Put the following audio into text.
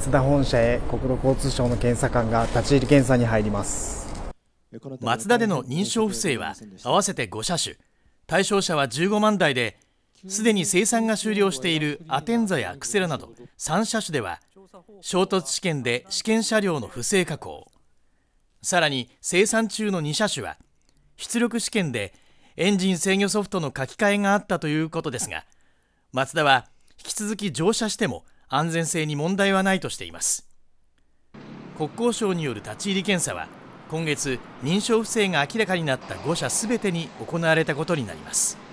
ツダ本社へ国土交通省の検査官が立ち入り検査に入りますツダでの認証不正は合わせて5車種対象者は15万台ですでに生産が終了しているアテンザやクセラなど3車種では衝突試験で試験車両の不正加工さらに生産中の2車種は出力試験でエンジン制御ソフトの書き換えがあったということですがマツダは続き乗車しても安全性に問題はないとしています国交省による立ち入り検査は今月認証不正が明らかになった5社全てに行われたことになります